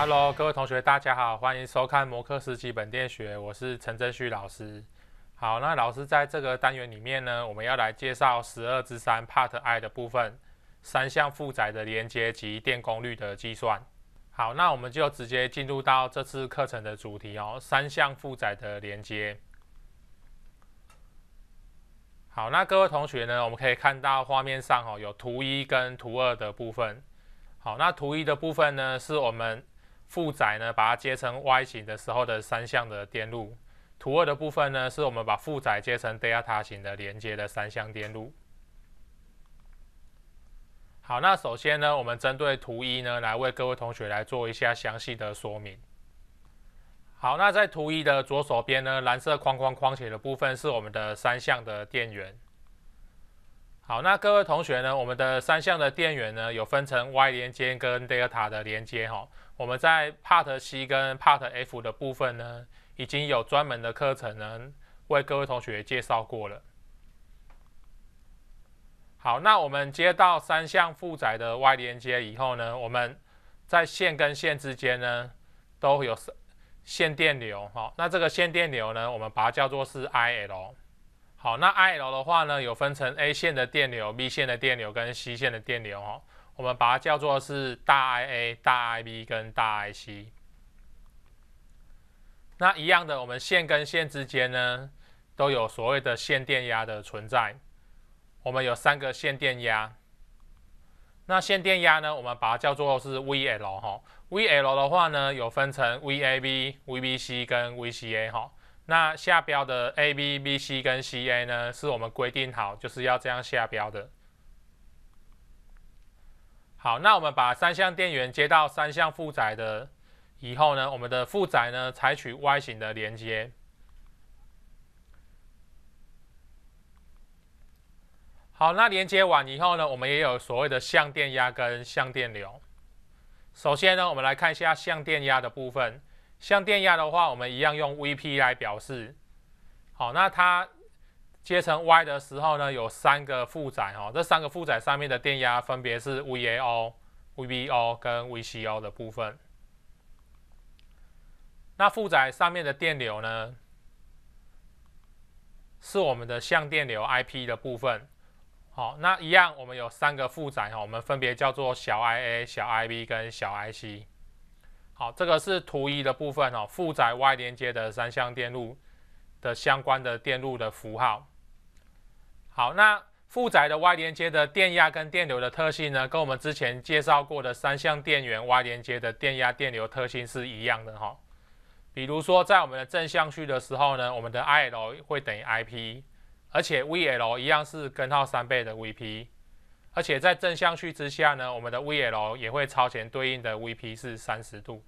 Hello，各位同学，大家好，欢迎收看《摩克斯基本电学》，我是陈振旭老师。好，那老师在这个单元里面呢，我们要来介绍十二之三 Part I 的部分，三项负载的连接及电功率的计算。好，那我们就直接进入到这次课程的主题哦，三项负载的连接。好，那各位同学呢，我们可以看到画面上哦，有图一跟图二的部分。好，那图一的部分呢，是我们。负载呢，把它接成 Y 型的时候的三相的电路。图二的部分呢，是我们把负载接成 Delta 型的连接的三相电路。好，那首先呢，我们针对图一呢，来为各位同学来做一下详细的说明。好，那在图一的左手边呢，蓝色框框框起的部分是我们的三相的电源。好，那各位同学呢？我们的三项的电源呢，有分成 Y 连接跟 Delta 的连接哈。我们在 Part C 跟 Part F 的部分呢，已经有专门的课程呢，为各位同学介绍过了。好，那我们接到三项负载的 Y 连接以后呢，我们在线跟线之间呢，都有线电流哈。那这个线电流呢，我们把它叫做是 I_L。好，那 I L 的话呢，有分成 A 线的电流、B 线的电流跟 C 线的电流哦，我们把它叫做是大 IA、大 IB 跟大 IC。那一样的，我们线跟线之间呢，都有所谓的线电压的存在，我们有三个线电压。那线电压呢，我们把它叫做是 VL 哈，VL 的话呢，有分成 VAB、VBC 跟 VCA 哈。那下标的 a、b、b、c 跟 c、a 呢，是我们规定好，就是要这样下标的。好，那我们把三相电源接到三相负载的以后呢，我们的负载呢，采取 Y 型的连接。好，那连接完以后呢，我们也有所谓的相电压跟相电流。首先呢，我们来看一下相电压的部分。像电压的话，我们一样用 Vp 来表示。好，那它接成 Y 的时候呢，有三个负载哦，这三个负载上面的电压分别是 VAO、VBO 跟 VCO 的部分。那负载上面的电流呢，是我们的相电流 Ip 的部分。好，那一样我们有三个负载哈，我们分别叫做小 IA、小 IB 跟小 IC。好，这个是图一的部分哦，负载外连接的三相电路的相关的电路的符号。好，那负载的外连接的电压跟电流的特性呢，跟我们之前介绍过的三相电源外连接的电压电流特性是一样的哈。比如说，在我们的正向序的时候呢，我们的 I_L 会等于 I_P，而且 V_L 一样是根号三倍的 V_P。而且在正向序之下呢，我们的 VL 也会超前对应的 VP 是三十度。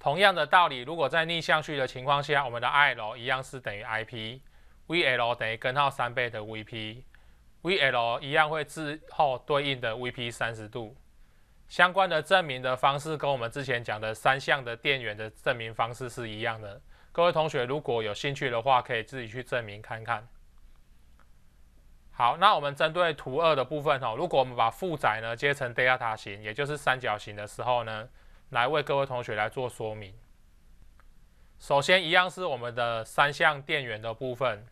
同样的道理，如果在逆向序的情况下，我们的 IL 一样是等于 IP，VL 等于根号三倍的 VP，VL 一样会滞后对应的 VP 三十度。相关的证明的方式跟我们之前讲的三项的电源的证明方式是一样的。各位同学如果有兴趣的话，可以自己去证明看看。好，那我们针对图二的部分哦，如果我们把负载呢接成 delta 型，也就是三角形的时候呢，来为各位同学来做说明。首先一样是我们的三相电源的部分，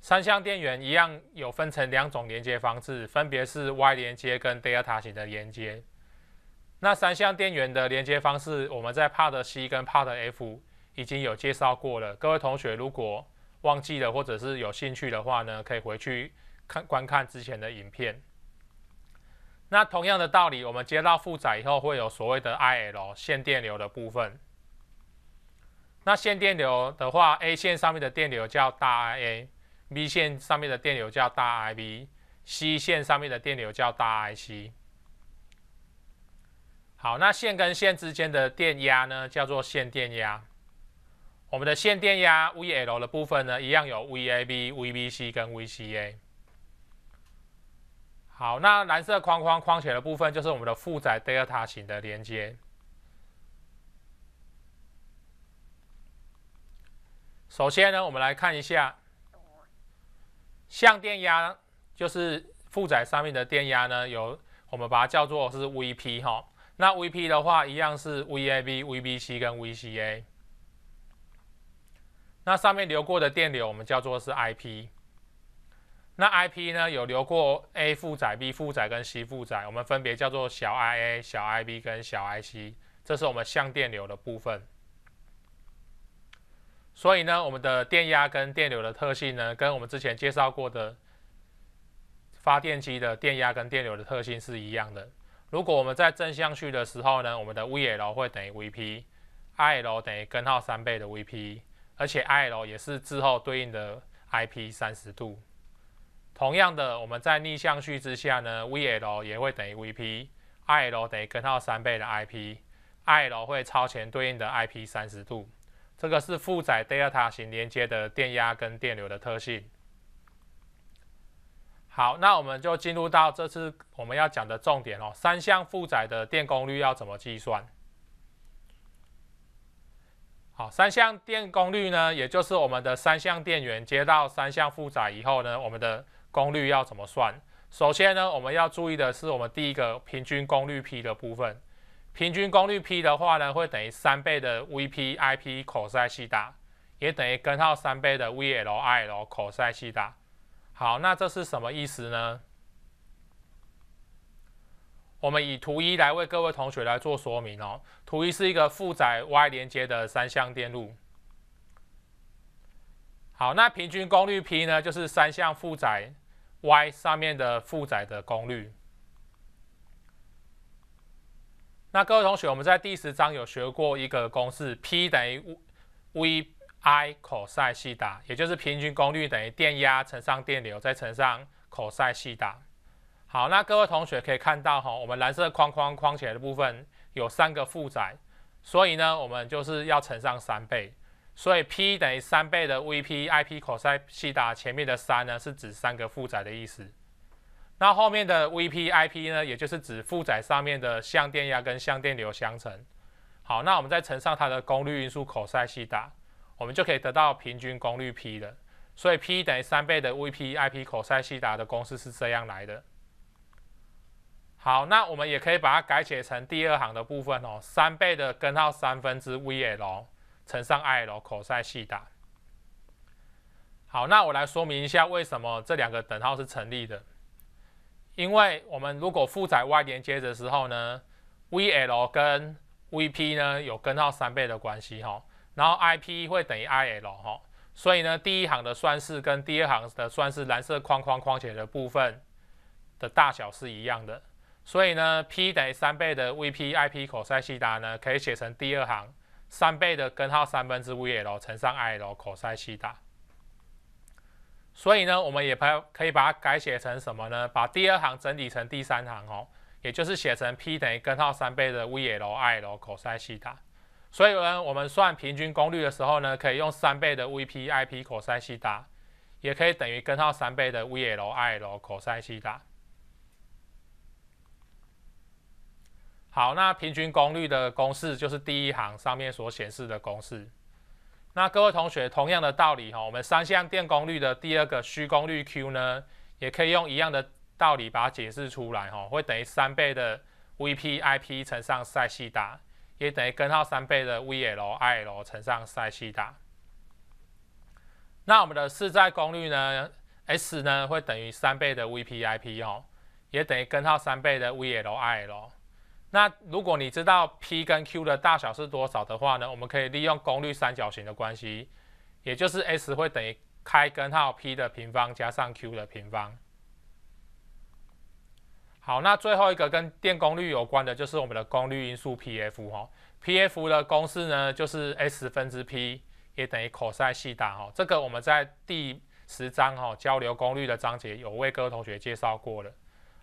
三相电源一样有分成两种连接方式，分别是 Y 连接跟 delta 型的连接。那三项电源的连接方式，我们在 Part C 跟 Part F 已经有介绍过了。各位同学如果忘记了或者是有兴趣的话呢，可以回去。看，观看之前的影片。那同样的道理，我们接到负载以后，会有所谓的 I L 线电流的部分。那线电流的话，A 线上面的电流叫大 I A，B 线上面的电流叫大 I B，C 线上面的电流叫大 I C。好，那线跟线之间的电压呢，叫做线电压。我们的线电压 V L 的部分呢，一样有 V A B、V B C 跟 V C A。好，那蓝色框框框起来的部分就是我们的负载 Delta 型的连接。首先呢，我们来看一下相电压，就是负载上面的电压呢，有我们把它叫做是 Vp 哈。那 Vp 的话，一样是 Vab、Vbc 跟 Vca。那上面流过的电流，我们叫做是 Ip。那 I P 呢，有留过 A 负载、B 负载跟 C 负载，我们分别叫做小 I A、小 I B 跟小 I C，这是我们相电流的部分。所以呢，我们的电压跟电流的特性呢，跟我们之前介绍过的发电机的电压跟电流的特性是一样的。如果我们在正向序的时候呢，我们的 V L 会等于 V P，I L 等于根号三倍的 V P，而且 I L 也是滞后对应的 I P 三十度。同样的，我们在逆向序之下呢，Vl 也会等于 Vp，Il 等于根号三倍的 Ip，Il 会超前对应的 Ip 三十度。这个是负载 Delta 型连接的电压跟电流的特性。好，那我们就进入到这次我们要讲的重点哦，三相负载的电功率要怎么计算？好，三相电功率呢，也就是我们的三相电源接到三相负载以后呢，我们的。功率要怎么算？首先呢，我们要注意的是我们第一个平均功率 P 的部分。平均功率 P 的话呢，会等于三倍的 VpIpcos 西塔，也等于根号三倍的 VLILcos 西塔。好，那这是什么意思呢？我们以图一来为各位同学来做说明哦。图一是一个负载 Y 连接的三相电路。好，那平均功率 P 呢，就是三相负载。Y 上面的负载的功率。那各位同学，我们在第十章有学过一个公式，P 等于 V I cos 西塔，也就是平均功率等于电压乘上电流再乘上 cos 西塔。好，那各位同学可以看到哈，我们蓝色框框框起来的部分有三个负载，所以呢，我们就是要乘上三倍。所以 P 等于三倍的 V P I P cosi 西塔，前面的三呢是指三个负载的意思。那后面的 V P I P 呢，也就是指负载上面的相电压跟相电流相乘。好，那我们再乘上它的功率因数 cosi 西塔，我们就可以得到平均功率 P 的。所以 P 等于三倍的 V P I P cosi 西塔的公式是这样来的。好，那我们也可以把它改写成第二行的部分哦，三倍的根号三分之 V L。乘上 I L cosi 稀好，那我来说明一下为什么这两个等号是成立的。因为我们如果负载 Y 连接的时候呢，V L 跟 V P 呢有根号三倍的关系哈。然后 I P 会等于 I L 哈。所以呢，第一行的算式跟第二行的算式蓝色框框框起来的部分的大小是一样的。所以呢，P 等于三倍的 V P I P cosi 达呢，可以写成第二行。三倍的根号三分之 V L 乘上 I L cos 西塔，所以呢，我们也把可以把它改写成什么呢？把第二行整理成第三行哦，也就是写成 P 等于根号三倍的 V L I L cos 西塔。所以呢，我们算平均功率的时候呢，可以用三倍的 V P I P cos 西塔，也可以等于根号三倍的 V L I L cos 西塔。好，那平均功率的公式就是第一行上面所显示的公式。那各位同学，同样的道理哈，我们三相电功率的第二个虚功率 Q 呢，也可以用一样的道理把它解释出来哈，会等于三倍的 VpIp 乘上赛西达，也等于根号三倍的 VlIl 乘上赛西达。那我们的视在功率呢 S 呢，会等于三倍的 VpIp 哦，也等于根号三倍的 VlIl。那如果你知道 P 跟 Q 的大小是多少的话呢？我们可以利用功率三角形的关系，也就是 S 会等于开根号 P 的平方加上 Q 的平方。好，那最后一个跟电功率有关的就是我们的功率因数 P F 哈。P F 的公式呢，就是 S 分之 P 也等于 c o s 西塔哈。这个我们在第十章哈交流功率的章节有为各位同学介绍过了。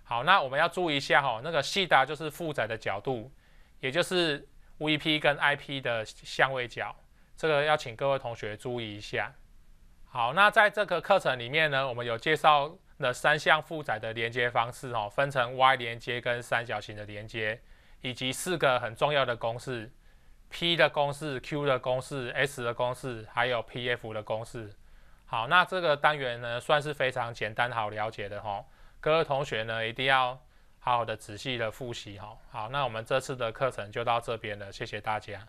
好，那我们要注意一下哈，那个西达就是负载的角度，也就是 V P 跟 I P 的相位角，这个要请各位同学注意一下。好，那在这个课程里面呢，我们有介绍了三项负载的连接方式哦，分成 Y 连接跟三角形的连接，以及四个很重要的公式，P 的公式、Q 的公式、S 的公式，还有 P F 的公式。好，那这个单元呢，算是非常简单好了解的哈。各位同学呢，一定要好好的、仔细的复习哈。好，那我们这次的课程就到这边了，谢谢大家。